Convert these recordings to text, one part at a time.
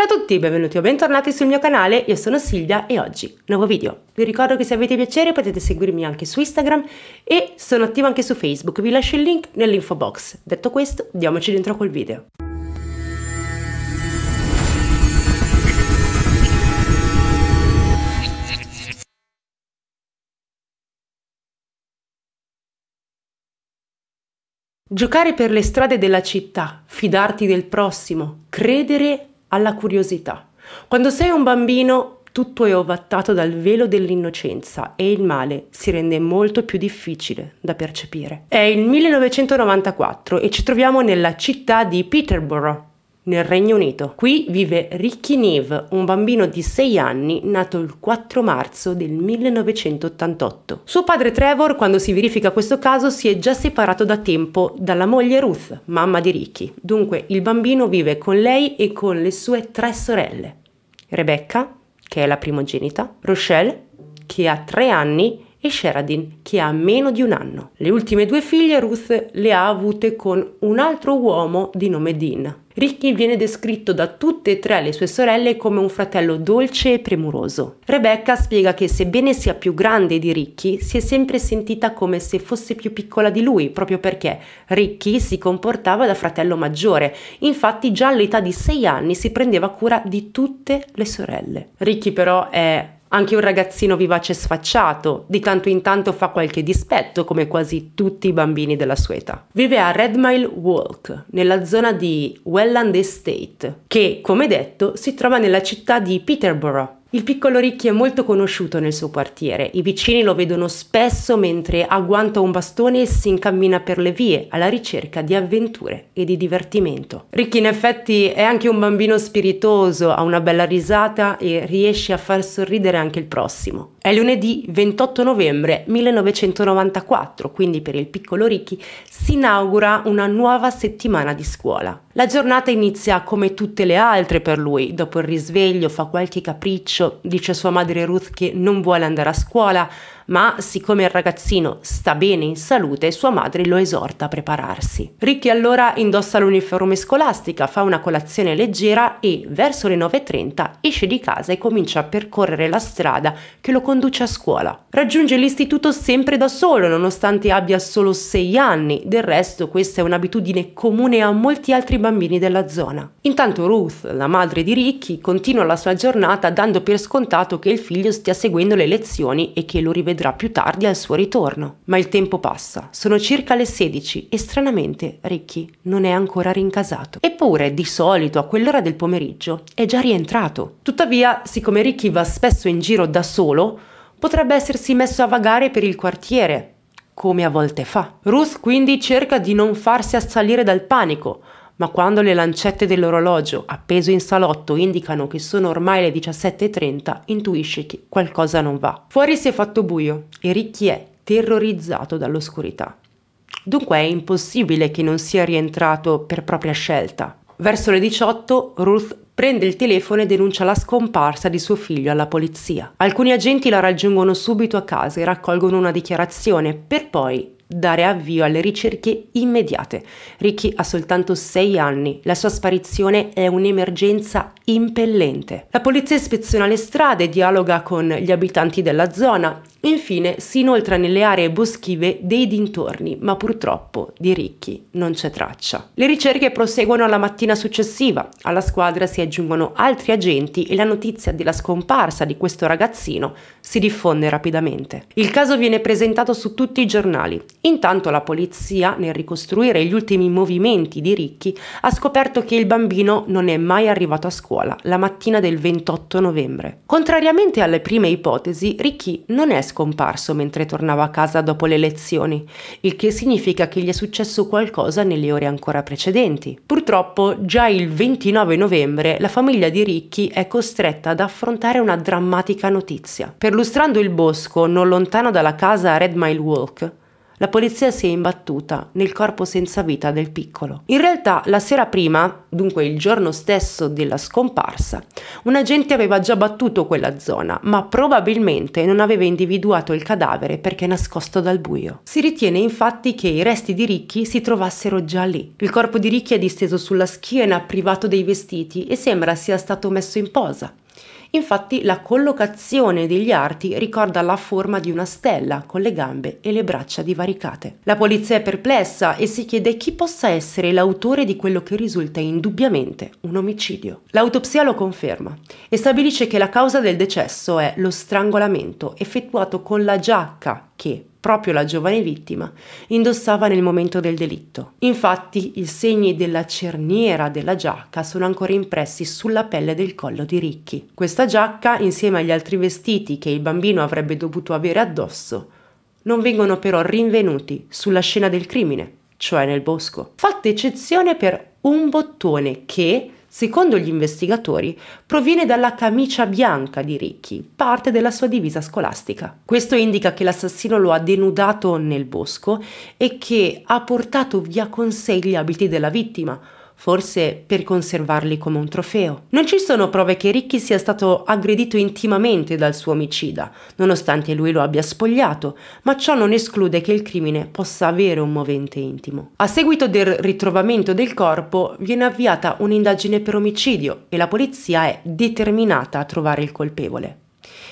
Ciao a tutti, benvenuti o bentornati sul mio canale, io sono Silvia e oggi nuovo video. Vi ricordo che se avete piacere potete seguirmi anche su Instagram e sono attiva anche su Facebook, vi lascio il link nell'info box. Detto questo, diamoci dentro col video. Giocare per le strade della città, fidarti del prossimo, credere alla curiosità. Quando sei un bambino tutto è ovattato dal velo dell'innocenza e il male si rende molto più difficile da percepire. È il 1994 e ci troviamo nella città di Peterborough, nel Regno Unito. Qui vive Ricky Neve, un bambino di 6 anni nato il 4 marzo del 1988. Suo padre Trevor, quando si verifica questo caso, si è già separato da tempo dalla moglie Ruth, mamma di Ricky. Dunque il bambino vive con lei e con le sue tre sorelle. Rebecca, che è la primogenita, Rochelle, che ha 3 anni, e Sheridan che ha meno di un anno. Le ultime due figlie Ruth le ha avute con un altro uomo di nome Dean. Ricky viene descritto da tutte e tre le sue sorelle come un fratello dolce e premuroso. Rebecca spiega che sebbene sia più grande di Ricky, si è sempre sentita come se fosse più piccola di lui, proprio perché Ricky si comportava da fratello maggiore, infatti già all'età di 6 anni si prendeva cura di tutte le sorelle. Ricky però è anche un ragazzino vivace e sfacciato, di tanto in tanto fa qualche dispetto come quasi tutti i bambini della sua età. Vive a Red Mile Walk, nella zona di Welland Estate, che, come detto, si trova nella città di Peterborough, il piccolo Ricchi è molto conosciuto nel suo quartiere, i vicini lo vedono spesso mentre agguanta un bastone e si incammina per le vie alla ricerca di avventure e di divertimento. Ricchi in effetti è anche un bambino spiritoso, ha una bella risata e riesce a far sorridere anche il prossimo. È lunedì 28 novembre 1994, quindi per il piccolo Ricky si inaugura una nuova settimana di scuola. La giornata inizia come tutte le altre per lui, dopo il risveglio fa qualche capriccio, dice a sua madre Ruth che non vuole andare a scuola, ma siccome il ragazzino sta bene in salute, sua madre lo esorta a prepararsi. Ricky allora indossa l'uniforme scolastica, fa una colazione leggera e verso le 9.30 esce di casa e comincia a percorrere la strada che lo conduce a scuola. Raggiunge l'istituto sempre da solo, nonostante abbia solo 6 anni, del resto questa è un'abitudine comune a molti altri bambini della zona. Intanto Ruth, la madre di Ricky, continua la sua giornata dando per scontato che il figlio stia seguendo le lezioni e che lo rivede celebra più tardi al suo ritorno. Ma il tempo passa, sono circa le 16 e stranamente Ricky non è ancora rincasato. Eppure, di solito a quell'ora del pomeriggio è già rientrato. Tuttavia, siccome Ricky va spesso in giro da solo, potrebbe essersi messo a vagare per il quartiere, come a volte fa. Ruth quindi cerca di non farsi assalire dal panico, ma quando le lancette dell'orologio appeso in salotto indicano che sono ormai le 17.30, intuisce che qualcosa non va. Fuori si è fatto buio e Ricky è terrorizzato dall'oscurità. Dunque è impossibile che non sia rientrato per propria scelta. Verso le 18 Ruth prende il telefono e denuncia la scomparsa di suo figlio alla polizia. Alcuni agenti la raggiungono subito a casa e raccolgono una dichiarazione per poi dare avvio alle ricerche immediate. Ricky ha soltanto 6 anni, la sua sparizione è un'emergenza impellente. La polizia ispeziona le strade, dialoga con gli abitanti della zona, infine si inoltra nelle aree boschive dei dintorni, ma purtroppo di Ricky non c'è traccia. Le ricerche proseguono la mattina successiva, alla squadra si aggiungono altri agenti e la notizia della scomparsa di questo ragazzino si diffonde rapidamente. Il caso viene presentato su tutti i giornali Intanto la polizia, nel ricostruire gli ultimi movimenti di Ricchi, ha scoperto che il bambino non è mai arrivato a scuola la mattina del 28 novembre. Contrariamente alle prime ipotesi, Ricchi non è scomparso mentre tornava a casa dopo le lezioni, il che significa che gli è successo qualcosa nelle ore ancora precedenti. Purtroppo, già il 29 novembre, la famiglia di Ricchi è costretta ad affrontare una drammatica notizia. Perlustrando il bosco, non lontano dalla casa Red Mile Walk, la polizia si è imbattuta nel corpo senza vita del piccolo. In realtà la sera prima, dunque il giorno stesso della scomparsa, un agente aveva già battuto quella zona, ma probabilmente non aveva individuato il cadavere perché nascosto dal buio. Si ritiene infatti che i resti di Ricchi si trovassero già lì. Il corpo di Ricchi è disteso sulla schiena, privato dei vestiti e sembra sia stato messo in posa. Infatti la collocazione degli arti ricorda la forma di una stella con le gambe e le braccia divaricate. La polizia è perplessa e si chiede chi possa essere l'autore di quello che risulta indubbiamente un omicidio. L'autopsia lo conferma e stabilisce che la causa del decesso è lo strangolamento effettuato con la giacca che, proprio la giovane vittima, indossava nel momento del delitto. Infatti i segni della cerniera della giacca sono ancora impressi sulla pelle del collo di Ricchi. Questa giacca, insieme agli altri vestiti che il bambino avrebbe dovuto avere addosso, non vengono però rinvenuti sulla scena del crimine, cioè nel bosco. Fatta eccezione per un bottone che, secondo gli investigatori, proviene dalla camicia bianca di Ricky, parte della sua divisa scolastica. Questo indica che l'assassino lo ha denudato nel bosco e che ha portato via con sé gli abiti della vittima, forse per conservarli come un trofeo. Non ci sono prove che Ricky sia stato aggredito intimamente dal suo omicida, nonostante lui lo abbia spogliato, ma ciò non esclude che il crimine possa avere un movente intimo. A seguito del ritrovamento del corpo viene avviata un'indagine per omicidio e la polizia è determinata a trovare il colpevole.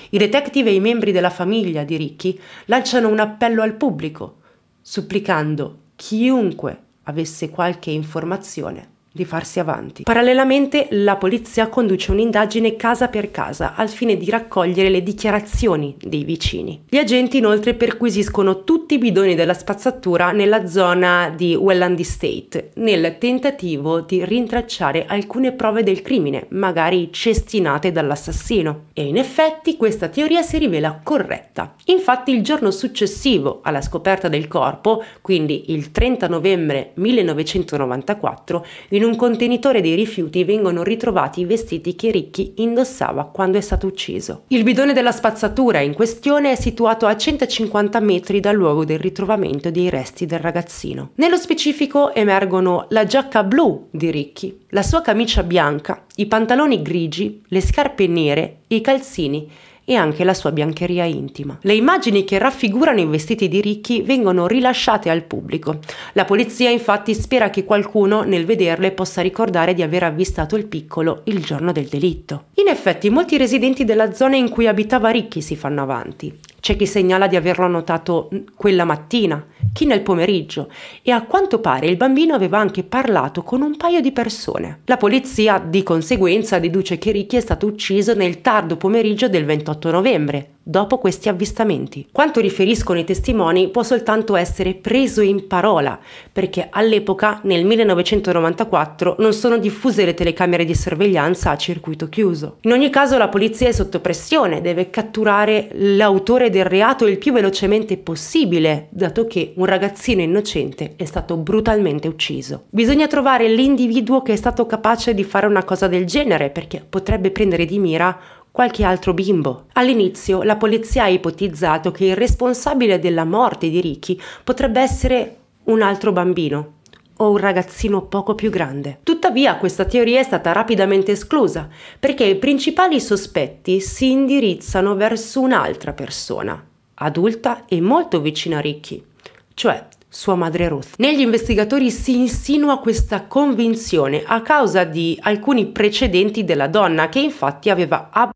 I detective e i membri della famiglia di Ricky lanciano un appello al pubblico, supplicando chiunque avesse qualche informazione di farsi avanti. Parallelamente la polizia conduce un'indagine casa per casa al fine di raccogliere le dichiarazioni dei vicini. Gli agenti inoltre perquisiscono tutti i bidoni della spazzatura nella zona di Welland Estate nel tentativo di rintracciare alcune prove del crimine, magari cestinate dall'assassino. E in effetti questa teoria si rivela corretta. Infatti il giorno successivo alla scoperta del corpo, quindi il 30 novembre 1994, in un un contenitore dei rifiuti vengono ritrovati i vestiti che Ricky indossava quando è stato ucciso. Il bidone della spazzatura in questione è situato a 150 metri dal luogo del ritrovamento dei resti del ragazzino. Nello specifico emergono la giacca blu di Ricky, la sua camicia bianca, i pantaloni grigi, le scarpe nere e i calzini e anche la sua biancheria intima. Le immagini che raffigurano i vestiti di Ricky vengono rilasciate al pubblico. La polizia infatti spera che qualcuno nel vederle possa ricordare di aver avvistato il piccolo il giorno del delitto. In effetti molti residenti della zona in cui abitava Ricky si fanno avanti. C'è chi segnala di averlo notato mm, quella mattina, chi nel pomeriggio e a quanto pare il bambino aveva anche parlato con un paio di persone. La polizia di conseguenza deduce che Ricky è stato ucciso nel tardo pomeriggio del 28 novembre, dopo questi avvistamenti. Quanto riferiscono i testimoni può soltanto essere preso in parola, perché all'epoca, nel 1994, non sono diffuse le telecamere di sorveglianza a circuito chiuso. In ogni caso la polizia è sotto pressione, deve catturare l'autore del reato il più velocemente possibile, dato che un ragazzino innocente è stato brutalmente ucciso. Bisogna trovare l'individuo che è stato capace di fare una cosa del genere, perché potrebbe prendere di mira qualche altro bimbo. All'inizio la polizia ha ipotizzato che il responsabile della morte di Ricky potrebbe essere un altro bambino o un ragazzino poco più grande. Tuttavia questa teoria è stata rapidamente esclusa perché i principali sospetti si indirizzano verso un'altra persona, adulta e molto vicina a Ricky, cioè sua madre Ruth. Negli investigatori si insinua questa convinzione a causa di alcuni precedenti della donna che infatti aveva abbandonato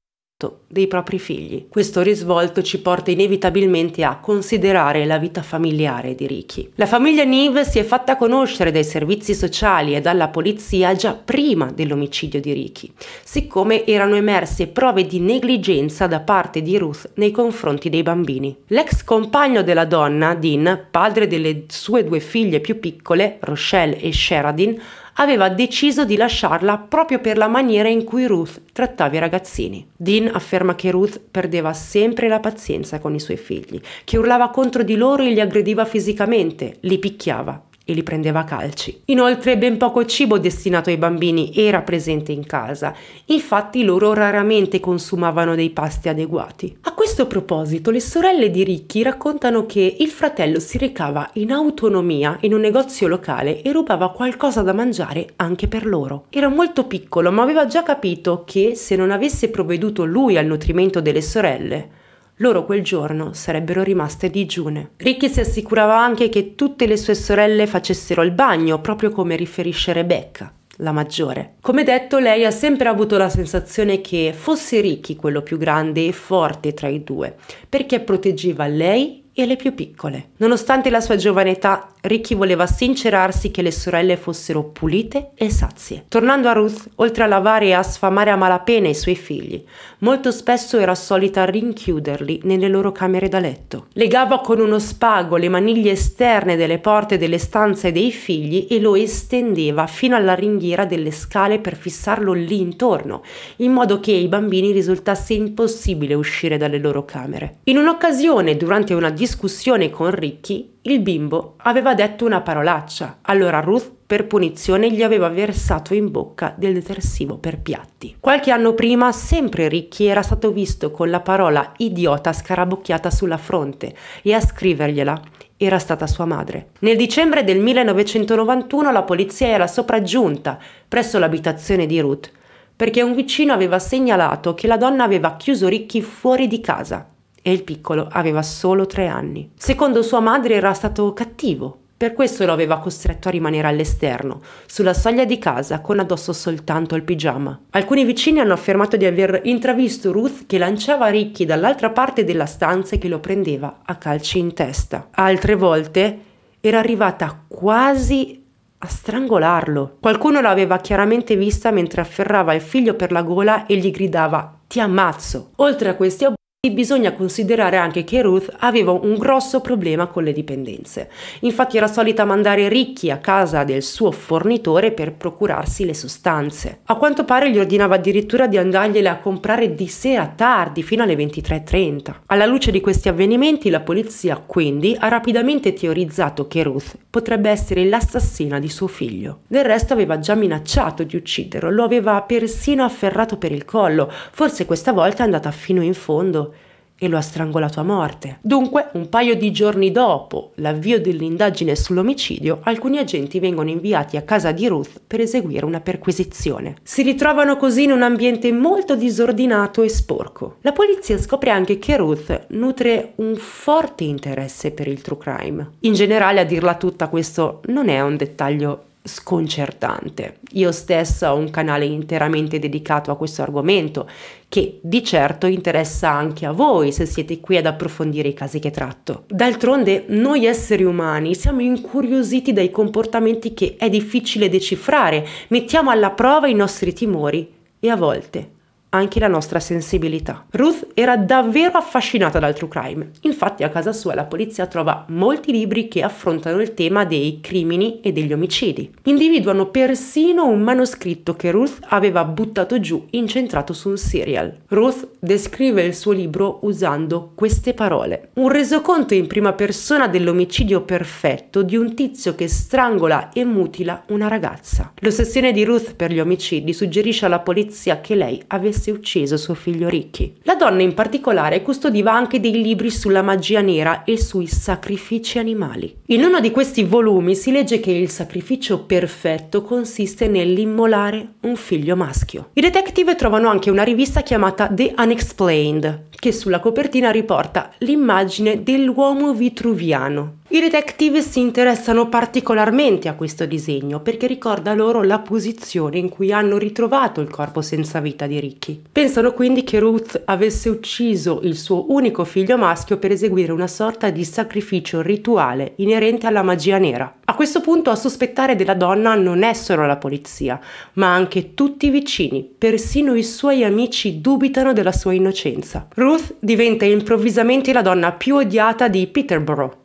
dei propri figli. Questo risvolto ci porta inevitabilmente a considerare la vita familiare di Ricky. La famiglia Neve si è fatta conoscere dai servizi sociali e dalla polizia già prima dell'omicidio di Ricky, siccome erano emerse prove di negligenza da parte di Ruth nei confronti dei bambini. L'ex compagno della donna, Dean, padre delle sue due figlie più piccole, Rochelle e Sheridan, aveva deciso di lasciarla proprio per la maniera in cui Ruth trattava i ragazzini. Dean afferma che Ruth perdeva sempre la pazienza con i suoi figli, che urlava contro di loro e li aggrediva fisicamente, li picchiava e li prendeva a calci. Inoltre ben poco cibo destinato ai bambini era presente in casa, infatti loro raramente consumavano dei pasti adeguati. A questo proposito le sorelle di Ricky raccontano che il fratello si recava in autonomia in un negozio locale e rubava qualcosa da mangiare anche per loro. Era molto piccolo ma aveva già capito che se non avesse provveduto lui al nutrimento delle sorelle, loro quel giorno sarebbero rimaste digiune. Ricky si assicurava anche che tutte le sue sorelle facessero il bagno, proprio come riferisce Rebecca la maggiore. Come detto, lei ha sempre avuto la sensazione che fosse Ricky quello più grande e forte tra i due, perché proteggeva lei e le più piccole. Nonostante la sua giovane età, Ricky voleva sincerarsi che le sorelle fossero pulite e sazie. Tornando a Ruth, oltre a lavare e a sfamare a malapena i suoi figli, molto spesso era solita rinchiuderli nelle loro camere da letto. Legava con uno spago le maniglie esterne delle porte delle stanze dei figli e lo estendeva fino alla ringhiera delle scale per fissarlo lì intorno, in modo che ai bambini risultasse impossibile uscire dalle loro camere. In un'occasione, durante una discussione con Ricky, il bimbo aveva detto una parolaccia, allora Ruth per punizione gli aveva versato in bocca del detersivo per piatti. Qualche anno prima, sempre Ricky era stato visto con la parola idiota scarabocchiata sulla fronte e a scrivergliela era stata sua madre. Nel dicembre del 1991 la polizia era sopraggiunta presso l'abitazione di Ruth perché un vicino aveva segnalato che la donna aveva chiuso Ricky fuori di casa e il piccolo aveva solo tre anni. Secondo sua madre era stato cattivo, per questo lo aveva costretto a rimanere all'esterno, sulla soglia di casa, con addosso soltanto il pigiama. Alcuni vicini hanno affermato di aver intravisto Ruth che lanciava Ricky dall'altra parte della stanza e che lo prendeva a calci in testa. Altre volte era arrivata quasi a strangolarlo. Qualcuno l'aveva chiaramente vista mentre afferrava il figlio per la gola e gli gridava ti ammazzo. Oltre a questi abusi, e bisogna considerare anche che Ruth aveva un grosso problema con le dipendenze. Infatti era solita mandare ricchi a casa del suo fornitore per procurarsi le sostanze. A quanto pare gli ordinava addirittura di andargliele a comprare di sera tardi, fino alle 23.30. Alla luce di questi avvenimenti, la polizia quindi ha rapidamente teorizzato che Ruth potrebbe essere l'assassina di suo figlio. Del resto aveva già minacciato di ucciderlo, lo aveva persino afferrato per il collo. Forse questa volta è andata fino in fondo e lo ha strangolato a morte. Dunque, un paio di giorni dopo l'avvio dell'indagine sull'omicidio, alcuni agenti vengono inviati a casa di Ruth per eseguire una perquisizione. Si ritrovano così in un ambiente molto disordinato e sporco. La polizia scopre anche che Ruth nutre un forte interesse per il true crime. In generale, a dirla tutta, questo non è un dettaglio sconcertante. Io stessa ho un canale interamente dedicato a questo argomento che di certo interessa anche a voi se siete qui ad approfondire i casi che tratto. D'altronde noi esseri umani siamo incuriositi dai comportamenti che è difficile decifrare, mettiamo alla prova i nostri timori e a volte anche la nostra sensibilità. Ruth era davvero affascinata dal true crime, infatti a casa sua la polizia trova molti libri che affrontano il tema dei crimini e degli omicidi. Individuano persino un manoscritto che Ruth aveva buttato giù incentrato su un serial. Ruth descrive il suo libro usando queste parole. Un resoconto in prima persona dell'omicidio perfetto di un tizio che strangola e mutila una ragazza. L'ossessione di Ruth per gli omicidi suggerisce alla polizia che lei avesse avesse ucciso suo figlio Ricky. La donna in particolare custodiva anche dei libri sulla magia nera e sui sacrifici animali. In uno di questi volumi si legge che il sacrificio perfetto consiste nell'immolare un figlio maschio. I detective trovano anche una rivista chiamata The Unexplained, che sulla copertina riporta l'immagine dell'uomo vitruviano, i detective si interessano particolarmente a questo disegno perché ricorda loro la posizione in cui hanno ritrovato il corpo senza vita di Ricky. Pensano quindi che Ruth avesse ucciso il suo unico figlio maschio per eseguire una sorta di sacrificio rituale inerente alla magia nera. A questo punto a sospettare della donna non è solo la polizia, ma anche tutti i vicini, persino i suoi amici dubitano della sua innocenza. Ruth diventa improvvisamente la donna più odiata di Peterborough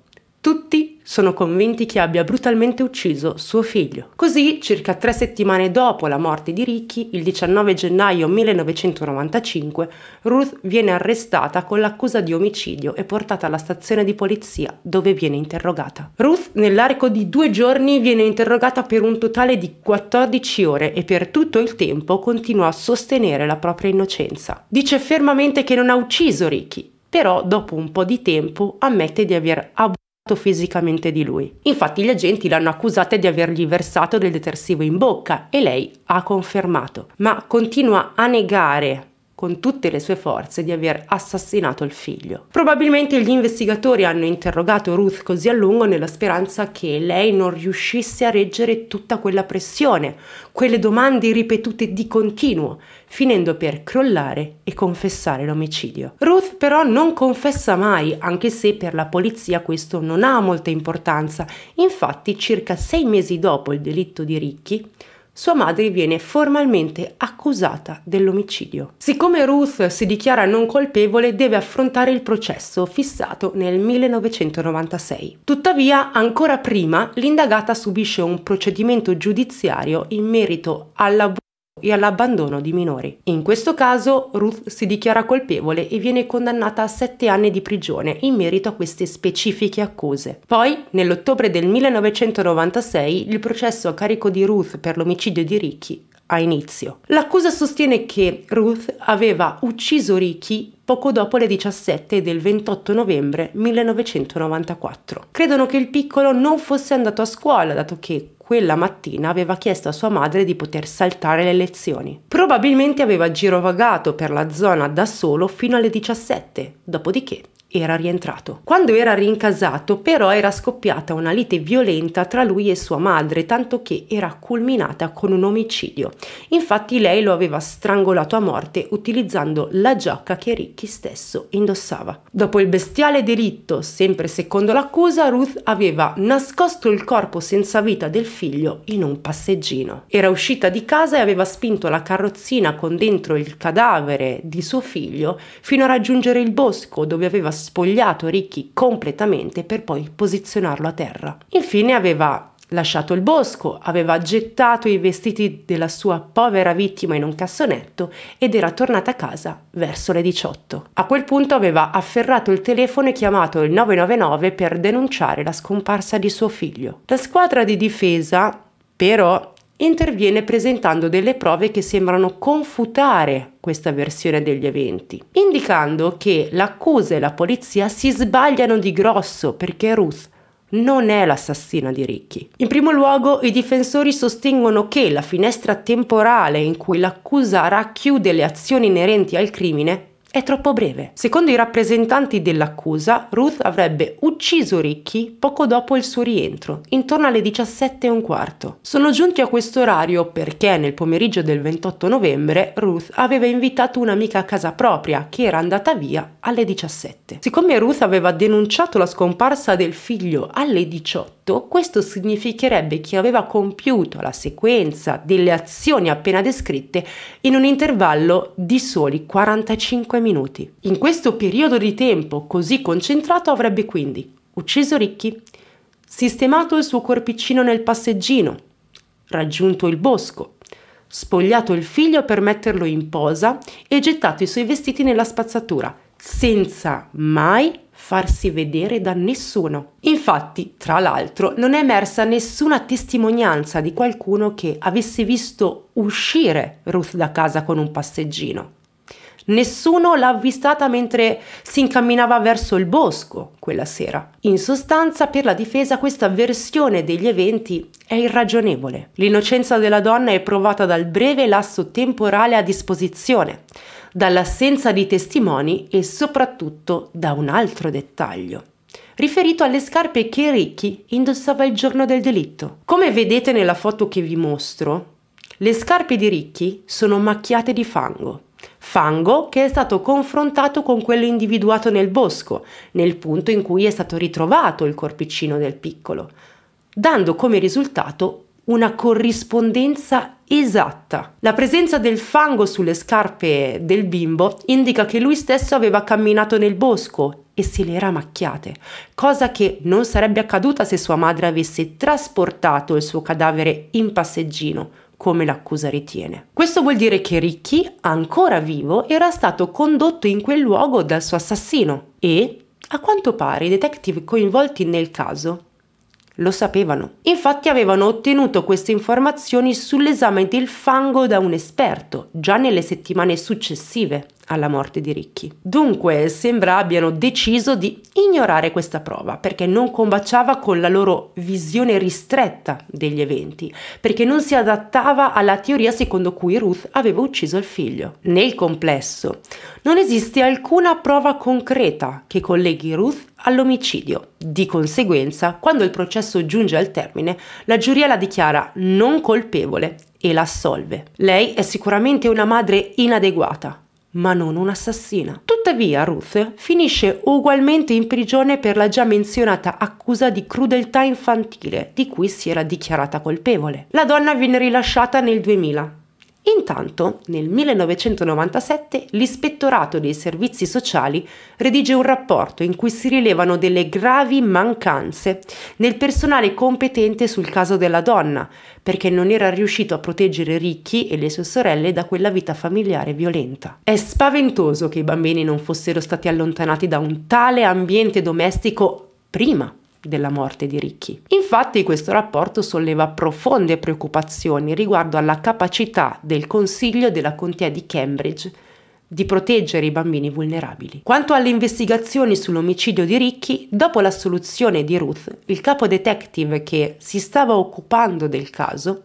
tutti sono convinti che abbia brutalmente ucciso suo figlio. Così, circa tre settimane dopo la morte di Ricky, il 19 gennaio 1995, Ruth viene arrestata con l'accusa di omicidio e portata alla stazione di polizia, dove viene interrogata. Ruth, nell'arco di due giorni, viene interrogata per un totale di 14 ore e per tutto il tempo continua a sostenere la propria innocenza. Dice fermamente che non ha ucciso Ricky, però dopo un po' di tempo ammette di aver abusato fisicamente di lui. Infatti gli agenti l'hanno accusata di avergli versato del detersivo in bocca e lei ha confermato, ma continua a negare con tutte le sue forze di aver assassinato il figlio. Probabilmente gli investigatori hanno interrogato Ruth così a lungo nella speranza che lei non riuscisse a reggere tutta quella pressione, quelle domande ripetute di continuo, finendo per crollare e confessare l'omicidio. Ruth però non confessa mai, anche se per la polizia questo non ha molta importanza. Infatti circa sei mesi dopo il delitto di Ricky, sua madre viene formalmente accusata dell'omicidio. Siccome Ruth si dichiara non colpevole, deve affrontare il processo fissato nel 1996. Tuttavia, ancora prima, l'indagata subisce un procedimento giudiziario in merito alla e all'abbandono di minori. In questo caso Ruth si dichiara colpevole e viene condannata a sette anni di prigione in merito a queste specifiche accuse. Poi, nell'ottobre del 1996, il processo a carico di Ruth per l'omicidio di Ricky a inizio. L'accusa sostiene che Ruth aveva ucciso Ricky poco dopo le 17 del 28 novembre 1994. Credono che il piccolo non fosse andato a scuola, dato che quella mattina aveva chiesto a sua madre di poter saltare le lezioni. Probabilmente aveva girovagato per la zona da solo fino alle 17, dopodiché era rientrato. Quando era rincasato però era scoppiata una lite violenta tra lui e sua madre, tanto che era culminata con un omicidio. Infatti lei lo aveva strangolato a morte utilizzando la giacca che Ricky stesso indossava. Dopo il bestiale delitto, sempre secondo l'accusa, Ruth aveva nascosto il corpo senza vita del figlio in un passeggino. Era uscita di casa e aveva spinto la carrozzina con dentro il cadavere di suo figlio fino a raggiungere il bosco dove aveva spogliato Ricky completamente per poi posizionarlo a terra. Infine aveva lasciato il bosco, aveva gettato i vestiti della sua povera vittima in un cassonetto ed era tornata a casa verso le 18. A quel punto aveva afferrato il telefono e chiamato il 999 per denunciare la scomparsa di suo figlio. La squadra di difesa, però, interviene presentando delle prove che sembrano confutare questa versione degli eventi, indicando che l'accusa e la polizia si sbagliano di grosso perché Ruth non è l'assassina di Ricky. In primo luogo, i difensori sostengono che la finestra temporale in cui l'accusa racchiude le azioni inerenti al crimine è troppo breve. Secondo i rappresentanti dell'accusa, Ruth avrebbe ucciso Ricky poco dopo il suo rientro, intorno alle 17 e un quarto. Sono giunti a questo orario perché nel pomeriggio del 28 novembre Ruth aveva invitato un'amica a casa propria che era andata via alle 17. Siccome Ruth aveva denunciato la scomparsa del figlio alle 18, fatto, questo significherebbe che aveva compiuto la sequenza delle azioni appena descritte in un intervallo di soli 45 minuti. In questo periodo di tempo così concentrato avrebbe quindi ucciso Ricchi, sistemato il suo corpicino nel passeggino, raggiunto il bosco, spogliato il figlio per metterlo in posa e gettato i suoi vestiti nella spazzatura, senza mai farsi vedere da nessuno. Infatti, tra l'altro, non è emersa nessuna testimonianza di qualcuno che avesse visto uscire Ruth da casa con un passeggino. Nessuno l'ha avvistata mentre si incamminava verso il bosco quella sera. In sostanza, per la difesa, questa versione degli eventi è irragionevole. L'innocenza della donna è provata dal breve lasso temporale a disposizione, dall'assenza di testimoni e soprattutto da un altro dettaglio riferito alle scarpe che Ricky indossava il giorno del delitto. Come vedete nella foto che vi mostro, le scarpe di Ricky sono macchiate di fango. Fango che è stato confrontato con quello individuato nel bosco, nel punto in cui è stato ritrovato il corpicino del piccolo, dando come risultato una corrispondenza esatta. La presenza del fango sulle scarpe del bimbo indica che lui stesso aveva camminato nel bosco e se le era macchiate, cosa che non sarebbe accaduta se sua madre avesse trasportato il suo cadavere in passeggino come l'accusa ritiene. Questo vuol dire che Ricky, ancora vivo, era stato condotto in quel luogo dal suo assassino e, a quanto pare, i detective coinvolti nel caso lo sapevano. Infatti avevano ottenuto queste informazioni sull'esame del fango da un esperto già nelle settimane successive alla morte di Ricky. Dunque sembra abbiano deciso di ignorare questa prova perché non combaciava con la loro visione ristretta degli eventi, perché non si adattava alla teoria secondo cui Ruth aveva ucciso il figlio. Nel complesso non esiste alcuna prova concreta che colleghi Ruth all'omicidio. Di conseguenza, quando il processo giunge al termine, la giuria la dichiara non colpevole e l'assolve. Lei è sicuramente una madre inadeguata, ma non un'assassina. Tuttavia Ruth finisce ugualmente in prigione per la già menzionata accusa di crudeltà infantile di cui si era dichiarata colpevole. La donna viene rilasciata nel 2000 Intanto, nel 1997, l'Ispettorato dei Servizi Sociali redige un rapporto in cui si rilevano delle gravi mancanze nel personale competente sul caso della donna, perché non era riuscito a proteggere Ricchi e le sue sorelle da quella vita familiare violenta. È spaventoso che i bambini non fossero stati allontanati da un tale ambiente domestico prima della morte di Ricchi. Infatti questo rapporto solleva profonde preoccupazioni riguardo alla capacità del Consiglio della Contea di Cambridge di proteggere i bambini vulnerabili. Quanto alle investigazioni sull'omicidio di Ricchi, dopo l'assoluzione di Ruth, il capo detective che si stava occupando del caso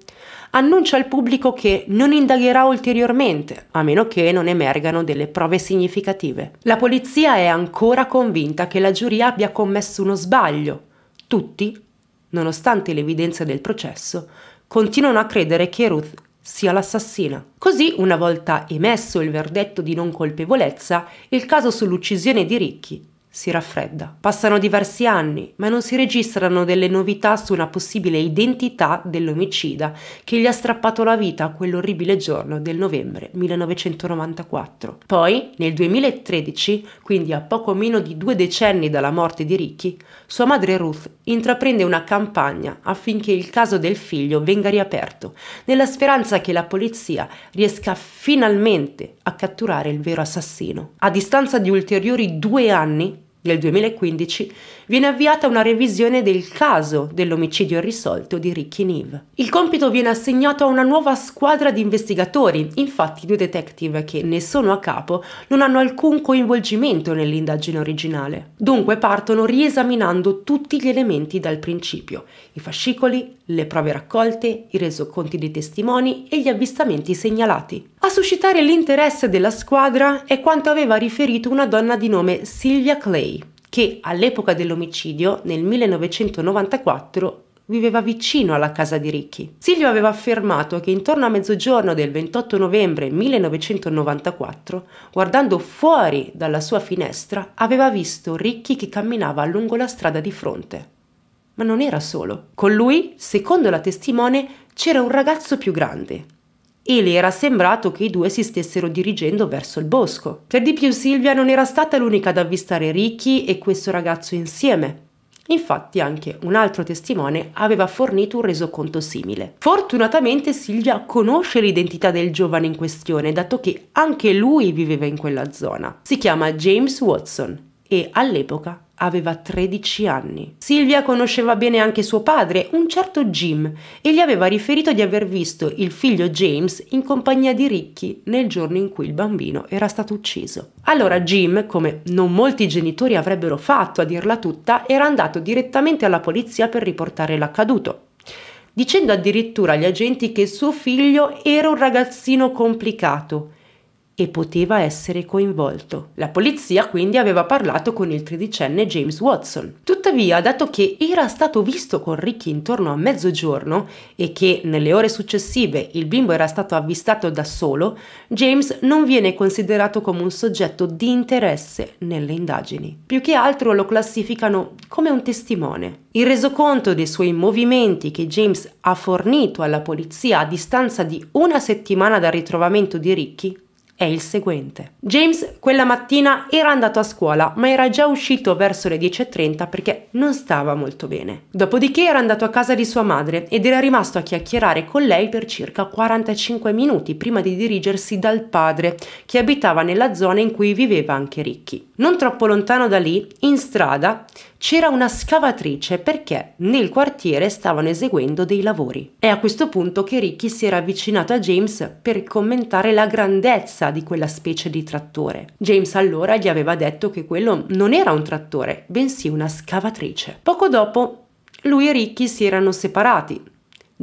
annuncia al pubblico che non indagherà ulteriormente, a meno che non emergano delle prove significative. La polizia è ancora convinta che la giuria abbia commesso uno sbaglio tutti, nonostante l'evidenza del processo, continuano a credere che Ruth sia l'assassina. Così, una volta emesso il verdetto di non colpevolezza, il caso sull'uccisione di Ricchi si raffredda. Passano diversi anni, ma non si registrano delle novità su una possibile identità dell'omicida che gli ha strappato la vita a quell'orribile giorno del novembre 1994. Poi, nel 2013, quindi a poco meno di due decenni dalla morte di Ricky, sua madre Ruth intraprende una campagna affinché il caso del figlio venga riaperto, nella speranza che la polizia riesca finalmente a catturare il vero assassino. A distanza di ulteriori due anni, nel 2015 viene avviata una revisione del caso dell'omicidio irrisolto di Ricky Neve. Il compito viene assegnato a una nuova squadra di investigatori, infatti i due detective che ne sono a capo non hanno alcun coinvolgimento nell'indagine originale. Dunque partono riesaminando tutti gli elementi dal principio, i fascicoli, le prove raccolte, i resoconti dei testimoni e gli avvistamenti segnalati. A suscitare l'interesse della squadra è quanto aveva riferito una donna di nome Sylvia Clay, che all'epoca dell'omicidio, nel 1994, viveva vicino alla casa di Ricky. Silvio aveva affermato che intorno a mezzogiorno del 28 novembre 1994, guardando fuori dalla sua finestra, aveva visto Ricky che camminava lungo la strada di fronte. Ma non era solo. Con lui, secondo la testimone, c'era un ragazzo più grande, e le era sembrato che i due si stessero dirigendo verso il bosco. Per di più Silvia non era stata l'unica ad avvistare Ricky e questo ragazzo insieme. Infatti anche un altro testimone aveva fornito un resoconto simile. Fortunatamente Silvia conosce l'identità del giovane in questione, dato che anche lui viveva in quella zona. Si chiama James Watson e all'epoca aveva 13 anni. Silvia conosceva bene anche suo padre, un certo Jim, e gli aveva riferito di aver visto il figlio James in compagnia di Ricky nel giorno in cui il bambino era stato ucciso. Allora Jim, come non molti genitori avrebbero fatto a dirla tutta, era andato direttamente alla polizia per riportare l'accaduto dicendo addirittura agli agenti che suo figlio era un ragazzino complicato e poteva essere coinvolto. La polizia quindi aveva parlato con il tredicenne James Watson. Tuttavia, dato che era stato visto con Ricky intorno a mezzogiorno e che nelle ore successive il bimbo era stato avvistato da solo, James non viene considerato come un soggetto di interesse nelle indagini. Più che altro lo classificano come un testimone. Il resoconto dei suoi movimenti che James ha fornito alla polizia a distanza di una settimana dal ritrovamento di Ricky è il seguente. James quella mattina era andato a scuola, ma era già uscito verso le 10.30 perché non stava molto bene. Dopodiché era andato a casa di sua madre ed era rimasto a chiacchierare con lei per circa 45 minuti prima di dirigersi dal padre, che abitava nella zona in cui viveva anche Ricky. Non troppo lontano da lì, in strada, c'era una scavatrice perché nel quartiere stavano eseguendo dei lavori. È a questo punto che Ricky si era avvicinato a James per commentare la grandezza di quella specie di trattore. James allora gli aveva detto che quello non era un trattore, bensì una scavatrice. Poco dopo lui e Ricky si erano separati,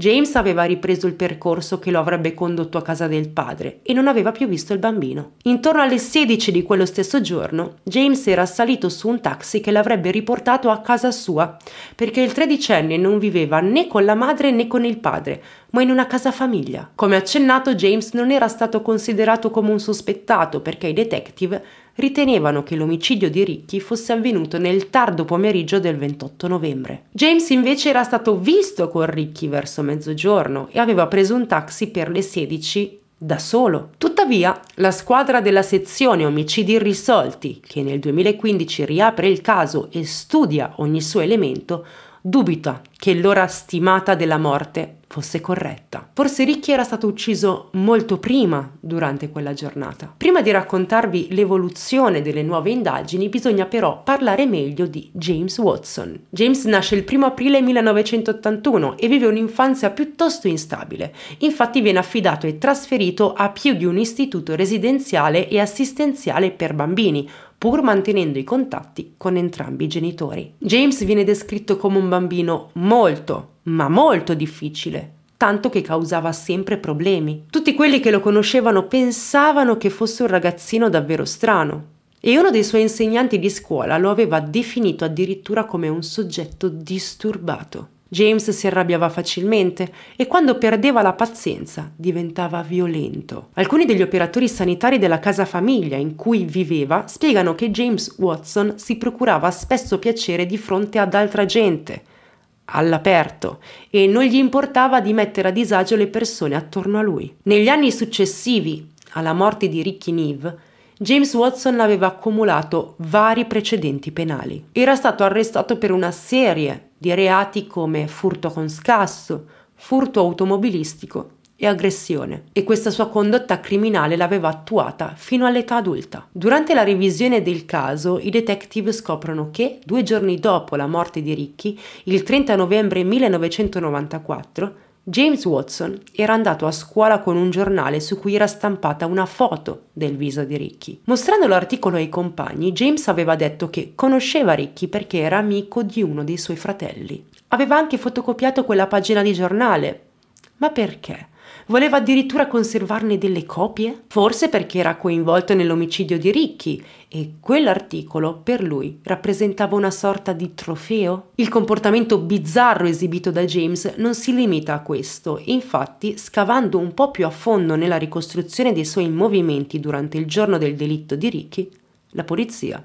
James aveva ripreso il percorso che lo avrebbe condotto a casa del padre e non aveva più visto il bambino. Intorno alle 16 di quello stesso giorno, James era salito su un taxi che l'avrebbe riportato a casa sua, perché il tredicenne non viveva né con la madre né con il padre, ma in una casa famiglia. Come accennato, James non era stato considerato come un sospettato perché i detective ritenevano che l'omicidio di Ricky fosse avvenuto nel tardo pomeriggio del 28 novembre. James invece era stato visto con Ricky verso mezzogiorno e aveva preso un taxi per le 16 da solo. Tuttavia, la squadra della sezione omicidi irrisolti, che nel 2015 riapre il caso e studia ogni suo elemento, dubita che l'ora stimata della morte fosse corretta. Forse Ricky era stato ucciso molto prima durante quella giornata. Prima di raccontarvi l'evoluzione delle nuove indagini bisogna però parlare meglio di James Watson. James nasce il 1 aprile 1981 e vive un'infanzia piuttosto instabile, infatti viene affidato e trasferito a più di un istituto residenziale e assistenziale per bambini, pur mantenendo i contatti con entrambi i genitori. James viene descritto come un bambino molto, ma molto difficile, tanto che causava sempre problemi. Tutti quelli che lo conoscevano pensavano che fosse un ragazzino davvero strano. E uno dei suoi insegnanti di scuola lo aveva definito addirittura come un soggetto disturbato. James si arrabbiava facilmente e quando perdeva la pazienza diventava violento. Alcuni degli operatori sanitari della casa famiglia in cui viveva spiegano che James Watson si procurava spesso piacere di fronte ad altra gente, all'aperto, e non gli importava di mettere a disagio le persone attorno a lui. Negli anni successivi alla morte di Ricky Neve, James Watson aveva accumulato vari precedenti penali. Era stato arrestato per una serie di reati come furto con scasso, furto automobilistico e aggressione e questa sua condotta criminale l'aveva attuata fino all'età adulta. Durante la revisione del caso i detective scoprono che, due giorni dopo la morte di Ricchi, il 30 novembre 1994, James Watson era andato a scuola con un giornale su cui era stampata una foto del viso di Ricky. Mostrando l'articolo ai compagni, James aveva detto che conosceva Ricky perché era amico di uno dei suoi fratelli. Aveva anche fotocopiato quella pagina di giornale. Ma perché? voleva addirittura conservarne delle copie? Forse perché era coinvolto nell'omicidio di Ricchi e quell'articolo per lui rappresentava una sorta di trofeo? Il comportamento bizzarro esibito da James non si limita a questo, infatti scavando un po' più a fondo nella ricostruzione dei suoi movimenti durante il giorno del delitto di Ricchi, la polizia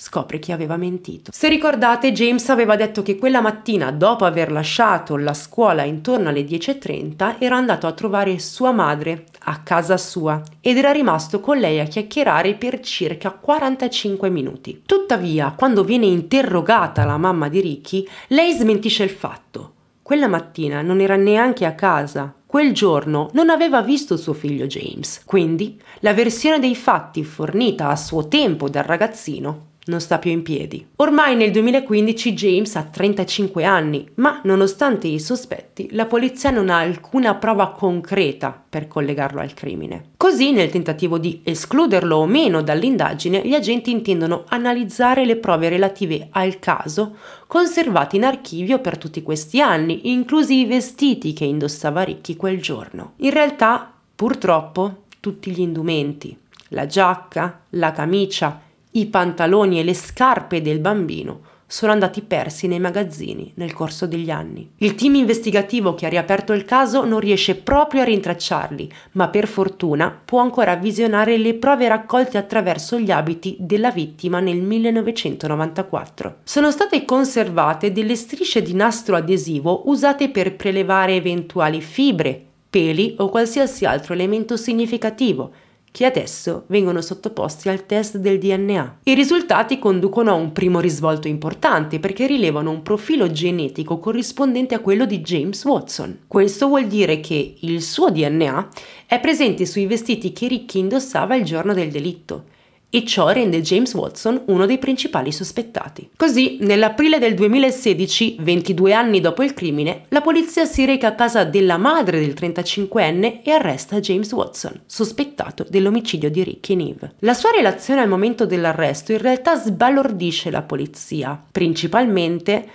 scopre chi aveva mentito. Se ricordate, James aveva detto che quella mattina, dopo aver lasciato la scuola intorno alle 10.30, era andato a trovare sua madre a casa sua ed era rimasto con lei a chiacchierare per circa 45 minuti. Tuttavia, quando viene interrogata la mamma di Ricky, lei smentisce il fatto. Quella mattina non era neanche a casa, quel giorno non aveva visto suo figlio James, quindi la versione dei fatti fornita a suo tempo dal ragazzino non sta più in piedi. Ormai nel 2015 James ha 35 anni, ma nonostante i sospetti, la polizia non ha alcuna prova concreta per collegarlo al crimine. Così, nel tentativo di escluderlo o meno dall'indagine, gli agenti intendono analizzare le prove relative al caso conservate in archivio per tutti questi anni, inclusi i vestiti che indossava Ricky quel giorno. In realtà, purtroppo, tutti gli indumenti, la giacca, la camicia i pantaloni e le scarpe del bambino sono andati persi nei magazzini nel corso degli anni. Il team investigativo che ha riaperto il caso non riesce proprio a rintracciarli, ma per fortuna può ancora visionare le prove raccolte attraverso gli abiti della vittima nel 1994. Sono state conservate delle strisce di nastro adesivo usate per prelevare eventuali fibre, peli o qualsiasi altro elemento significativo che adesso vengono sottoposti al test del DNA. I risultati conducono a un primo risvolto importante perché rilevano un profilo genetico corrispondente a quello di James Watson. Questo vuol dire che il suo DNA è presente sui vestiti che Rick indossava il giorno del delitto e ciò rende James Watson uno dei principali sospettati. Così, nell'aprile del 2016, 22 anni dopo il crimine, la polizia si reca a casa della madre del 35enne e arresta James Watson, sospettato dell'omicidio di Ricky Neve. La sua relazione al momento dell'arresto in realtà sbalordisce la polizia, principalmente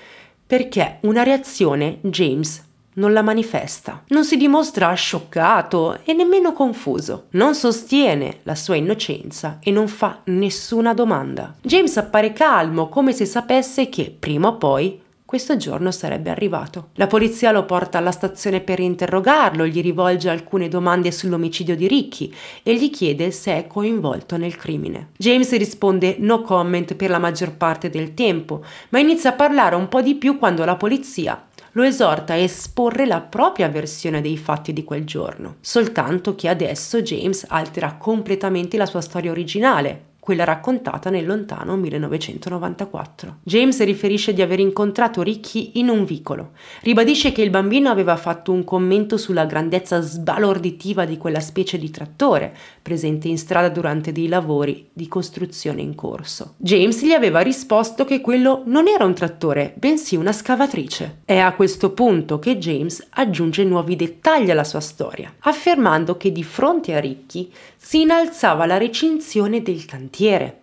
perché una reazione James non la manifesta, non si dimostra scioccato e nemmeno confuso, non sostiene la sua innocenza e non fa nessuna domanda. James appare calmo come se sapesse che prima o poi questo giorno sarebbe arrivato. La polizia lo porta alla stazione per interrogarlo, gli rivolge alcune domande sull'omicidio di Ricky e gli chiede se è coinvolto nel crimine. James risponde no comment per la maggior parte del tempo, ma inizia a parlare un po' di più quando la polizia lo esorta a esporre la propria versione dei fatti di quel giorno, soltanto che adesso James altera completamente la sua storia originale, quella raccontata nel lontano 1994. James riferisce di aver incontrato Ricky in un vicolo. Ribadisce che il bambino aveva fatto un commento sulla grandezza sbalorditiva di quella specie di trattore presente in strada durante dei lavori di costruzione in corso. James gli aveva risposto che quello non era un trattore, bensì una scavatrice. È a questo punto che James aggiunge nuovi dettagli alla sua storia, affermando che di fronte a Ricky si innalzava la recinzione del cantante cantiere.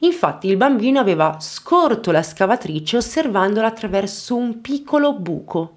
Infatti il bambino aveva scorto la scavatrice osservandola attraverso un piccolo buco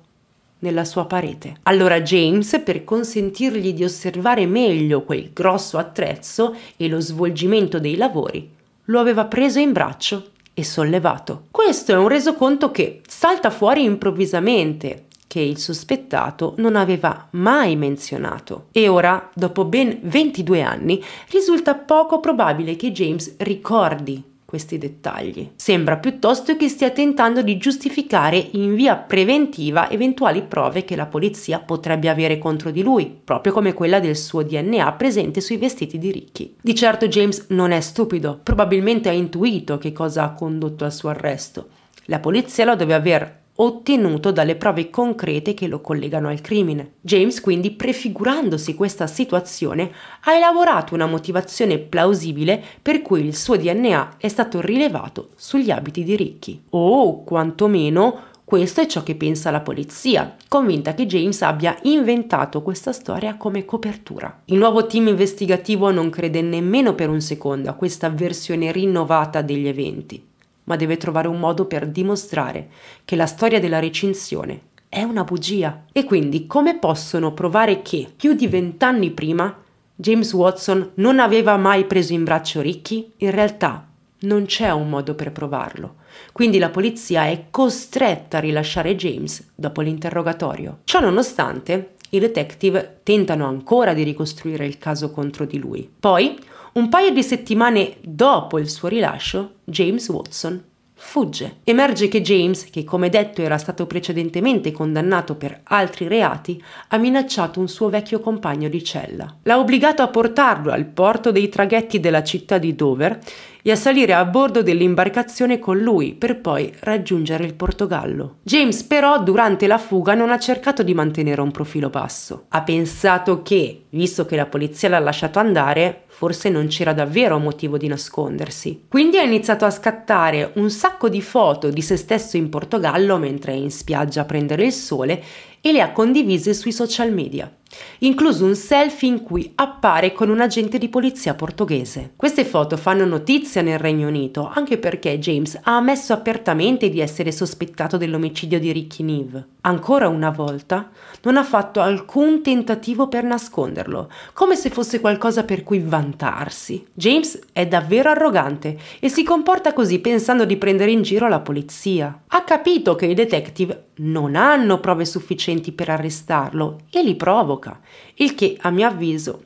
nella sua parete. Allora James, per consentirgli di osservare meglio quel grosso attrezzo e lo svolgimento dei lavori, lo aveva preso in braccio e sollevato. Questo è un resoconto che salta fuori improvvisamente, che il sospettato non aveva mai menzionato. E ora, dopo ben 22 anni, risulta poco probabile che James ricordi questi dettagli. Sembra piuttosto che stia tentando di giustificare in via preventiva eventuali prove che la polizia potrebbe avere contro di lui, proprio come quella del suo DNA presente sui vestiti di Ricky. Di certo James non è stupido, probabilmente ha intuito che cosa ha condotto al suo arresto. La polizia lo deve aver ottenuto dalle prove concrete che lo collegano al crimine. James quindi, prefigurandosi questa situazione, ha elaborato una motivazione plausibile per cui il suo DNA è stato rilevato sugli abiti di Ricky. O, quantomeno, questo è ciò che pensa la polizia, convinta che James abbia inventato questa storia come copertura. Il nuovo team investigativo non crede nemmeno per un secondo a questa versione rinnovata degli eventi ma deve trovare un modo per dimostrare che la storia della recinzione è una bugia. E quindi come possono provare che più di vent'anni prima James Watson non aveva mai preso in braccio Ricky? In realtà non c'è un modo per provarlo. Quindi la polizia è costretta a rilasciare James dopo l'interrogatorio. Ciò nonostante, i detective tentano ancora di ricostruire il caso contro di lui. Poi, un paio di settimane dopo il suo rilascio, James Watson fugge. Emerge che James, che come detto era stato precedentemente condannato per altri reati, ha minacciato un suo vecchio compagno di cella. L'ha obbligato a portarlo al porto dei traghetti della città di Dover e a salire a bordo dell'imbarcazione con lui per poi raggiungere il Portogallo. James però durante la fuga non ha cercato di mantenere un profilo basso. Ha pensato che, visto che la polizia l'ha lasciato andare, forse non c'era davvero motivo di nascondersi. Quindi ha iniziato a scattare un sacco di foto di se stesso in Portogallo mentre è in spiaggia a prendere il sole e le ha condivise sui social media incluso un selfie in cui appare con un agente di polizia portoghese. Queste foto fanno notizia nel Regno Unito, anche perché James ha ammesso apertamente di essere sospettato dell'omicidio di Ricky Neve. Ancora una volta, non ha fatto alcun tentativo per nasconderlo, come se fosse qualcosa per cui vantarsi. James è davvero arrogante e si comporta così pensando di prendere in giro la polizia. Ha capito che i detective non hanno prove sufficienti per arrestarlo e li provoca equivoca, il che a mio avviso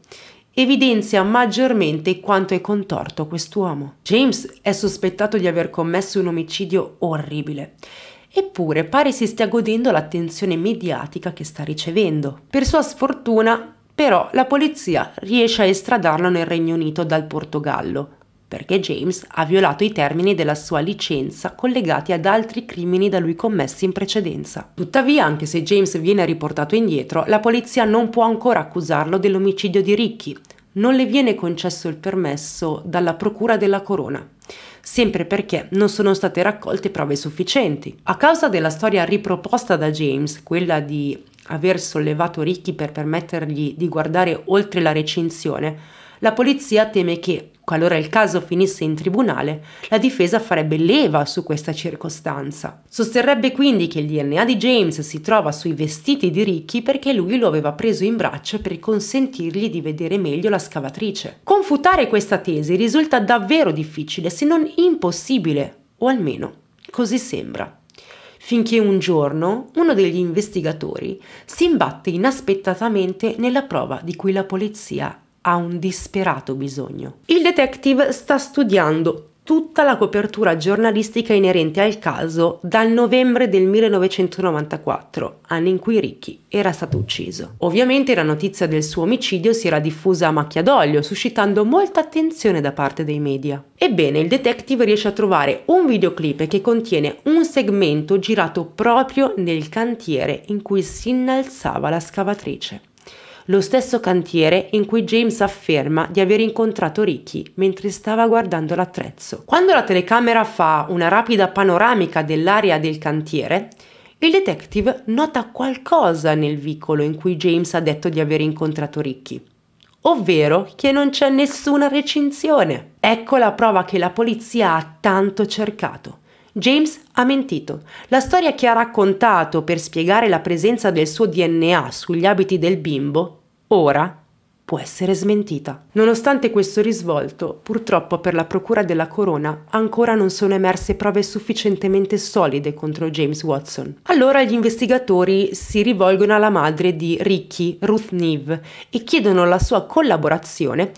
evidenzia maggiormente quanto è contorto quest'uomo. James è sospettato di aver commesso un omicidio orribile. Eppure pare si stia godendo l'attenzione mediatica che sta ricevendo. Per sua sfortuna, però, la polizia riesce a estradarlo nel Regno Unito dal Portogallo, perché James ha violato i termini della sua licenza collegati ad altri crimini da lui commessi in precedenza. Tuttavia, anche se James viene riportato indietro, la polizia non può ancora accusarlo dell'omicidio di Ricky. Non le viene concesso il permesso dalla Procura della Corona sempre perché non sono state raccolte prove sufficienti. A causa della storia riproposta da James, quella di aver sollevato Ricky per permettergli di guardare oltre la recinzione, la polizia teme che Qualora il caso finisse in tribunale, la difesa farebbe leva su questa circostanza. Sosterrebbe quindi che il DNA di James si trova sui vestiti di Ricky perché lui lo aveva preso in braccio per consentirgli di vedere meglio la scavatrice. Confutare questa tesi risulta davvero difficile, se non impossibile, o almeno così sembra finché un giorno uno degli investigatori si imbatte inaspettatamente nella prova di cui la polizia ha un disperato bisogno. Il detective sta studiando tutta la copertura giornalistica inerente al caso dal novembre del 1994, anno in cui Ricky era stato ucciso. Ovviamente la notizia del suo omicidio si era diffusa a macchia d'olio, suscitando molta attenzione da parte dei media. Ebbene, il detective riesce a trovare un videoclip che contiene un segmento girato proprio nel cantiere in cui si innalzava la scavatrice lo stesso cantiere in cui James afferma di aver incontrato Ricky mentre stava guardando l'attrezzo. Quando la telecamera fa una rapida panoramica dell'area del cantiere, il detective nota qualcosa nel vicolo in cui James ha detto di aver incontrato Ricky, ovvero che non c'è nessuna recinzione. Ecco la prova che la polizia ha tanto cercato James ha mentito. La storia che ha raccontato per spiegare la presenza del suo DNA sugli abiti del bimbo, ora può essere smentita. Nonostante questo risvolto, purtroppo per la Procura della Corona ancora non sono emerse prove sufficientemente solide contro James Watson. Allora gli investigatori si rivolgono alla madre di Ricky, Ruth Neve, e chiedono la sua collaborazione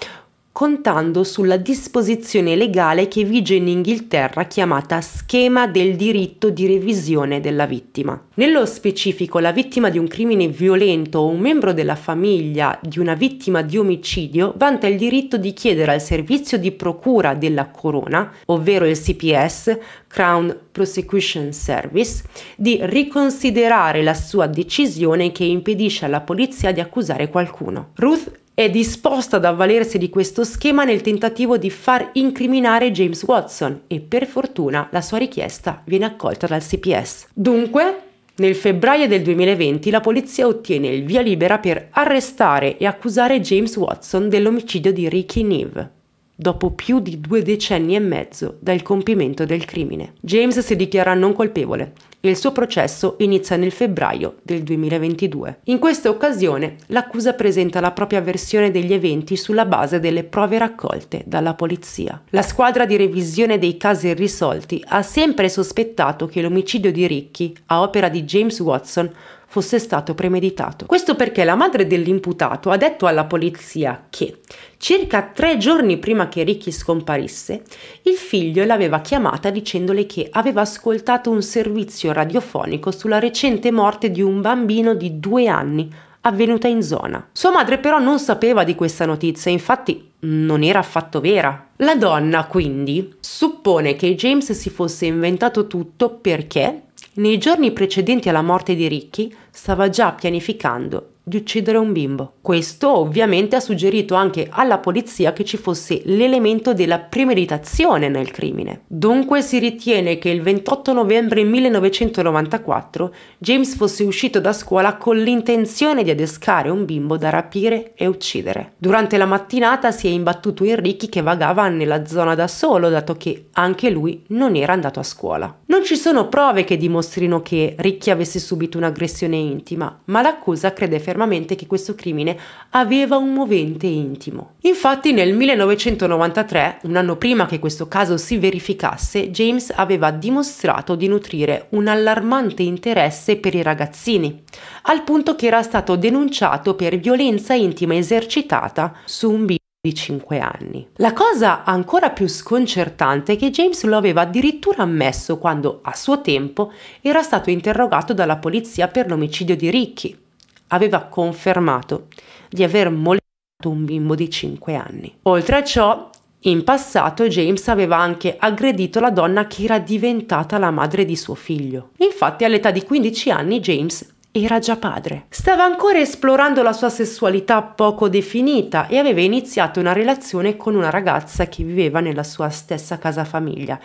contando sulla disposizione legale che vige in Inghilterra chiamata schema del diritto di revisione della vittima. Nello specifico, la vittima di un crimine violento o un membro della famiglia di una vittima di omicidio vanta il diritto di chiedere al servizio di procura della corona, ovvero il CPS, Crown Prosecution Service, di riconsiderare la sua decisione che impedisce alla polizia di accusare qualcuno. Ruth è disposto ad avvalersi di questo schema nel tentativo di far incriminare James Watson e per fortuna la sua richiesta viene accolta dal CPS. Dunque, nel febbraio del 2020 la polizia ottiene il via libera per arrestare e accusare James Watson dell'omicidio di Ricky Neve dopo più di due decenni e mezzo dal compimento del crimine. James si dichiara non colpevole, e il suo processo inizia nel febbraio del 2022. In questa occasione l'accusa presenta la propria versione degli eventi sulla base delle prove raccolte dalla polizia. La squadra di revisione dei casi irrisolti ha sempre sospettato che l'omicidio di Ricchi, a opera di James Watson, fosse stato premeditato. Questo perché la madre dell'imputato ha detto alla polizia che circa tre giorni prima che Ricky scomparisse, il figlio l'aveva chiamata dicendole che aveva ascoltato un servizio radiofonico sulla recente morte di un bambino di due anni avvenuta in zona. Sua madre però non sapeva di questa notizia, infatti non era affatto vera. La donna, quindi, suppone che James si fosse inventato tutto perché, nei giorni precedenti alla morte di Ricky stava già pianificando di uccidere un bimbo. Questo ovviamente ha suggerito anche alla polizia che ci fosse l'elemento della premeditazione nel crimine. Dunque si ritiene che il 28 novembre 1994 James fosse uscito da scuola con l'intenzione di adescare un bimbo da rapire e uccidere. Durante la mattinata si è imbattuto in Ricky che vagava nella zona da solo dato che anche lui non era andato a scuola. Non ci sono prove che dimostrino che Ricky avesse subito un'aggressione intima, ma l'accusa crede fermamente fermamente che questo crimine aveva un movente intimo. Infatti nel 1993, un anno prima che questo caso si verificasse, James aveva dimostrato di nutrire un allarmante interesse per i ragazzini, al punto che era stato denunciato per violenza intima esercitata su un bimbo di 5 anni. La cosa ancora più sconcertante è che James lo aveva addirittura ammesso quando, a suo tempo, era stato interrogato dalla polizia per l'omicidio di Ricky aveva confermato di aver molestato un bimbo di 5 anni. Oltre a ciò, in passato James aveva anche aggredito la donna che era diventata la madre di suo figlio. Infatti all'età di 15 anni James era già padre. Stava ancora esplorando la sua sessualità poco definita e aveva iniziato una relazione con una ragazza che viveva nella sua stessa casa famiglia,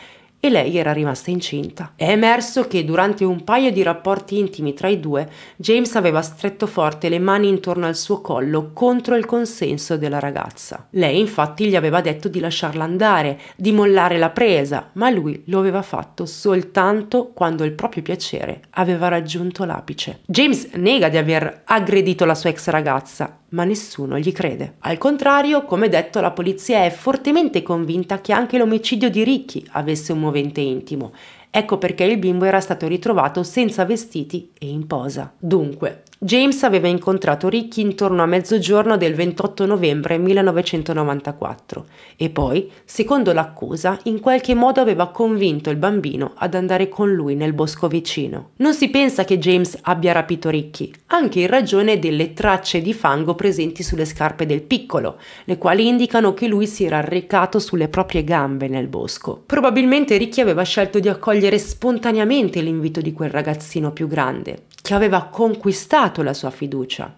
e lei era rimasta incinta. È emerso che durante un paio di rapporti intimi tra i due, James aveva stretto forte le mani intorno al suo collo contro il consenso della ragazza. Lei infatti gli aveva detto di lasciarla andare, di mollare la presa, ma lui lo aveva fatto soltanto quando il proprio piacere aveva raggiunto l'apice. James nega di aver aggredito la sua ex ragazza ma nessuno gli crede. Al contrario, come detto, la polizia è fortemente convinta che anche l'omicidio di Ricky avesse un movimento commovente intimo. Ecco perché il bimbo era stato ritrovato senza vestiti e in posa. Dunque, James aveva incontrato Ricky intorno a mezzogiorno del 28 novembre 1994 e poi, secondo l'accusa, in qualche modo aveva convinto il bambino ad andare con lui nel bosco vicino. Non si pensa che James abbia rapito Ricky, anche in ragione delle tracce di fango presenti sulle scarpe del piccolo, le quali indicano che lui si era recato sulle proprie gambe nel bosco. Probabilmente Ricky aveva scelto di accogliere spontaneamente l'invito di quel ragazzino più grande che aveva conquistato la sua fiducia.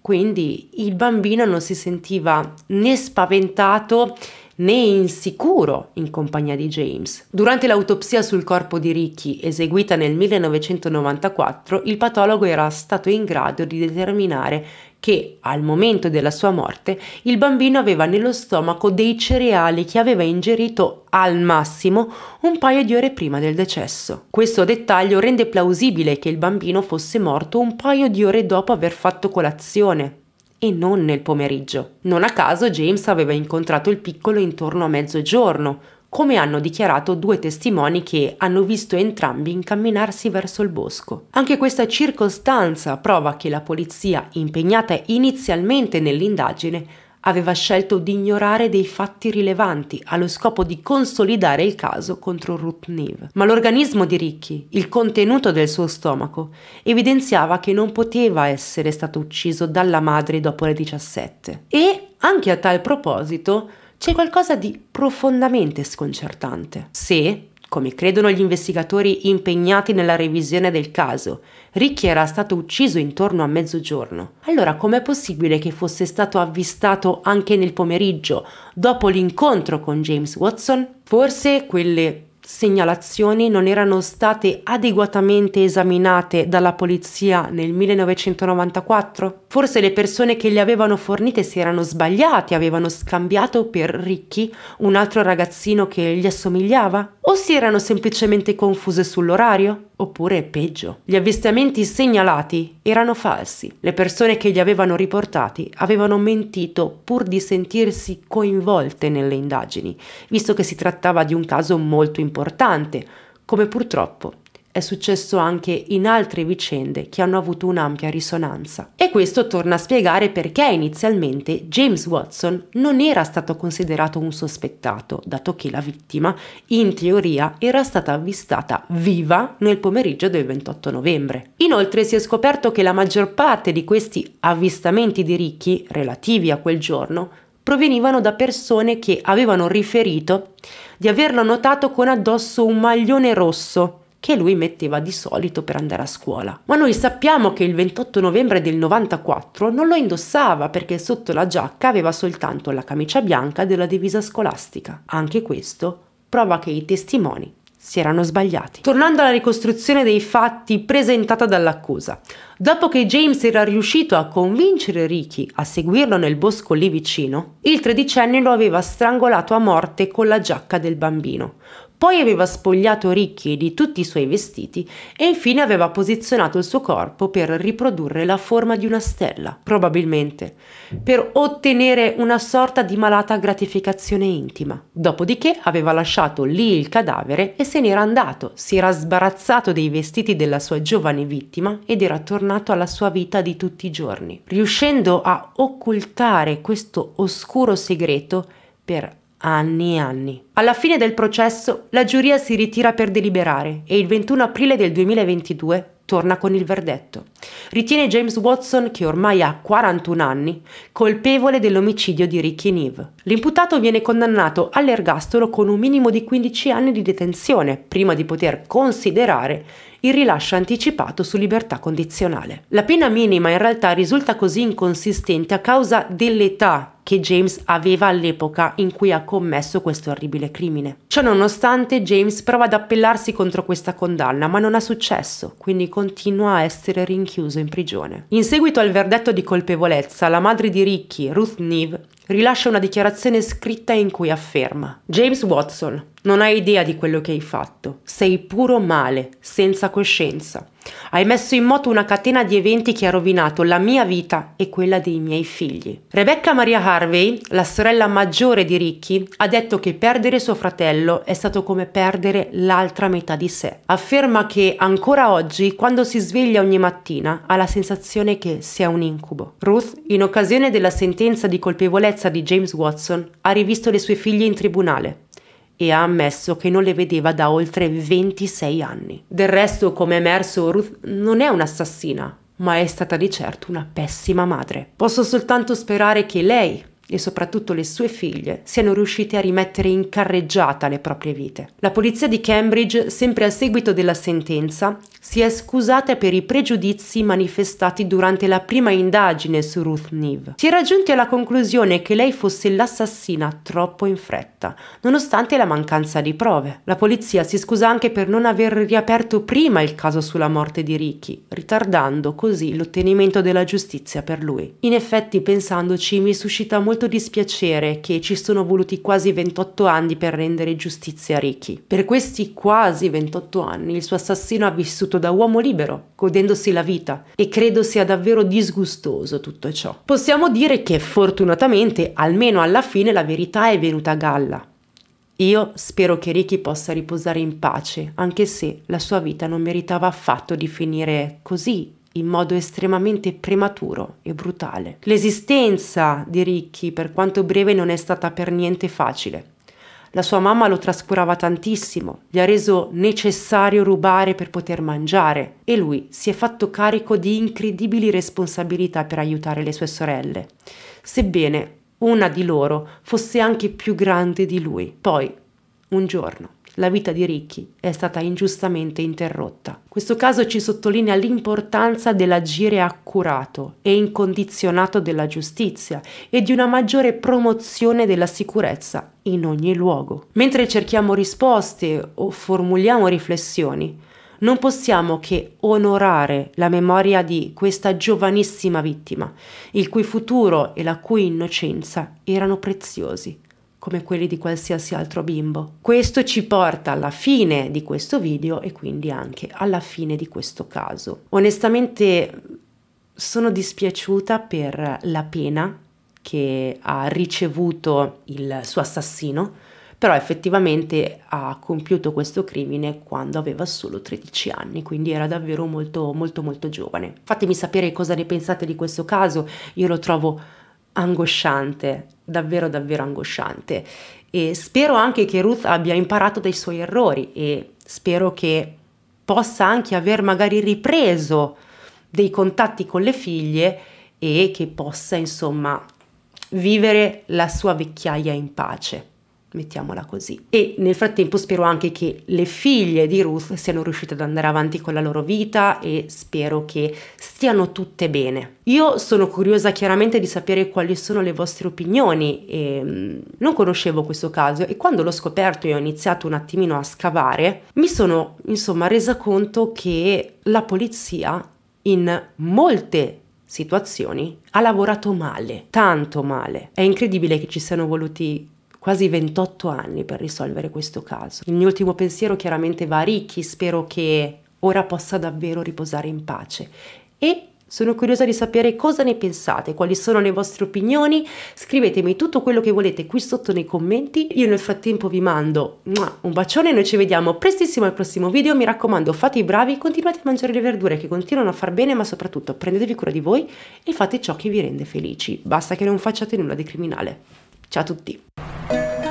Quindi il bambino non si sentiva né spaventato né insicuro in compagnia di James. Durante l'autopsia sul corpo di Ricky, eseguita nel 1994, il patologo era stato in grado di determinare che al momento della sua morte il bambino aveva nello stomaco dei cereali che aveva ingerito al massimo un paio di ore prima del decesso. Questo dettaglio rende plausibile che il bambino fosse morto un paio di ore dopo aver fatto colazione, e non nel pomeriggio. Non a caso James aveva incontrato il piccolo intorno a mezzogiorno, come hanno dichiarato due testimoni che hanno visto entrambi incamminarsi verso il bosco. Anche questa circostanza prova che la polizia, impegnata inizialmente nell'indagine, aveva scelto di ignorare dei fatti rilevanti allo scopo di consolidare il caso contro Ruth Neve. Ma l'organismo di Ricky, il contenuto del suo stomaco, evidenziava che non poteva essere stato ucciso dalla madre dopo le 17. E, anche a tal proposito, c'è qualcosa di profondamente sconcertante. Se, come credono gli investigatori impegnati nella revisione del caso, Ricky era stato ucciso intorno a mezzogiorno. Allora com'è possibile che fosse stato avvistato anche nel pomeriggio, dopo l'incontro con James Watson? Forse quelle segnalazioni non erano state adeguatamente esaminate dalla polizia nel 1994? Forse le persone che le avevano fornite si erano sbagliate, avevano scambiato per ricchi un altro ragazzino che gli assomigliava? O si erano semplicemente confuse sull'orario? Oppure peggio, gli avvistamenti segnalati erano falsi. Le persone che li avevano riportati avevano mentito pur di sentirsi coinvolte nelle indagini, visto che si trattava di un caso molto importante, come purtroppo è successo anche in altre vicende che hanno avuto un'ampia risonanza. E questo torna a spiegare perché inizialmente James Watson non era stato considerato un sospettato, dato che la vittima, in teoria, era stata avvistata viva nel pomeriggio del 28 novembre. Inoltre si è scoperto che la maggior parte di questi avvistamenti di ricchi relativi a quel giorno provenivano da persone che avevano riferito di averlo notato con addosso un maglione rosso che lui metteva di solito per andare a scuola. Ma noi sappiamo che il 28 novembre del 94 non lo indossava perché sotto la giacca aveva soltanto la camicia bianca della divisa scolastica. Anche questo prova che i testimoni si erano sbagliati. Tornando alla ricostruzione dei fatti presentata dall'accusa, dopo che James era riuscito a convincere Ricky a seguirlo nel bosco lì vicino, il tredicenne lo aveva strangolato a morte con la giacca del bambino, poi aveva spogliato Ricchi di tutti i suoi vestiti e infine aveva posizionato il suo corpo per riprodurre la forma di una stella, probabilmente, per ottenere una sorta di malata gratificazione intima. Dopodiché aveva lasciato lì il cadavere e se n'era andato, si era sbarazzato dei vestiti della sua giovane vittima ed era tornato alla sua vita di tutti i giorni, riuscendo a occultare questo oscuro segreto per anni e anni. Alla fine del processo la giuria si ritira per deliberare e il 21 aprile del 2022 torna con il verdetto. Ritiene James Watson, che ormai ha 41 anni, colpevole dell'omicidio di Ricky Neve. L'imputato viene condannato all'ergastolo con un minimo di 15 anni di detenzione, prima di poter considerare il rilascio anticipato su libertà condizionale. La pena minima in realtà risulta così inconsistente a causa dell'età che James aveva all'epoca in cui ha commesso questo orribile crimine. Ciononostante James prova ad appellarsi contro questa condanna, ma non ha successo, quindi continua a essere rinchiuso in prigione. In seguito al verdetto di colpevolezza, la madre di Ricky, Ruth Neve, rilascia una dichiarazione scritta in cui afferma James Watson, non hai idea di quello che hai fatto, sei puro male, senza coscienza. Hai messo in moto una catena di eventi che ha rovinato la mia vita e quella dei miei figli. Rebecca Maria Harvey, la sorella maggiore di Ricky, ha detto che perdere suo fratello è stato come perdere l'altra metà di sé. Afferma che ancora oggi, quando si sveglia ogni mattina, ha la sensazione che sia un incubo. Ruth, in occasione della sentenza di colpevolezza debolezza di James Watson, ha rivisto le sue figlie in tribunale e ha ammesso che non le vedeva da oltre 26 anni. Del resto, come è emerso, Ruth non è un'assassina, ma è stata di certo una pessima madre. Posso soltanto sperare che lei, e soprattutto le sue figlie siano riuscite a rimettere in carreggiata le proprie vite. La polizia di Cambridge, sempre a seguito della sentenza, si è scusata per i pregiudizi manifestati durante la prima indagine su Ruth Neve. Si era giunti alla conclusione che lei fosse l'assassina troppo in fretta, nonostante la mancanza di prove. La polizia si scusa anche per non aver riaperto prima il caso sulla morte di Ricky, ritardando così l'ottenimento della giustizia per lui. In effetti, pensandoci, mi suscita molto molto dispiacere che ci sono voluti quasi 28 anni per rendere giustizia a Ricky. Per questi quasi 28 anni il suo assassino ha vissuto da uomo libero, godendosi la vita, e credo sia davvero disgustoso tutto ciò. Possiamo dire che fortunatamente, almeno alla fine, la verità è venuta a galla. Io spero che Ricky possa riposare in pace, anche se la sua vita non meritava affatto di finire così in modo estremamente prematuro e brutale. L'esistenza di Ricky, per quanto breve, non è stata per niente facile. La sua mamma lo trascurava tantissimo, gli ha reso necessario rubare per poter mangiare e lui si è fatto carico di incredibili responsabilità per aiutare le sue sorelle, sebbene una di loro fosse anche più grande di lui. Poi, un giorno, la vita di Ricky è stata ingiustamente interrotta. Questo caso ci sottolinea l'importanza dell'agire accurato e incondizionato della giustizia e di una maggiore promozione della sicurezza in ogni luogo. Mentre cerchiamo risposte o formuliamo riflessioni, non possiamo che onorare la memoria di questa giovanissima vittima, il cui futuro e la cui innocenza erano preziosi come quelli di qualsiasi altro bimbo. Questo ci porta alla fine di questo video e quindi anche alla fine di questo caso. Onestamente sono dispiaciuta per la pena che ha ricevuto il suo assassino, però effettivamente ha compiuto questo crimine quando aveva solo 13 anni, quindi era davvero molto molto molto giovane. Fatemi sapere cosa ne pensate di questo caso, io lo trovo angosciante, davvero davvero angosciante. E spero anche che Ruth abbia imparato dai suoi errori e spero che possa anche aver magari ripreso dei contatti con le figlie e che possa insomma vivere la sua vecchiaia in pace mettiamola così. E nel frattempo spero anche che le figlie di Ruth siano riuscite ad andare avanti con la loro vita e spero che stiano tutte bene. Io sono curiosa chiaramente di sapere quali sono le vostre opinioni, e, ehm, non conoscevo questo caso e quando l'ho scoperto e ho iniziato un attimino a scavare, mi sono insomma resa conto che la polizia in molte situazioni ha lavorato male, tanto male. È incredibile che ci siano voluti quasi 28 anni per risolvere questo caso. Il mio ultimo pensiero chiaramente va a Ricky, spero che ora possa davvero riposare in pace e sono curiosa di sapere cosa ne pensate, quali sono le vostre opinioni, scrivetemi tutto quello che volete qui sotto nei commenti, io nel frattempo vi mando un bacione e noi ci vediamo prestissimo al prossimo video, mi raccomando fate i bravi, continuate a mangiare le verdure che continuano a far bene ma soprattutto prendetevi cura di voi e fate ciò che vi rende felici, basta che non facciate nulla di criminale. Ciao a tutti!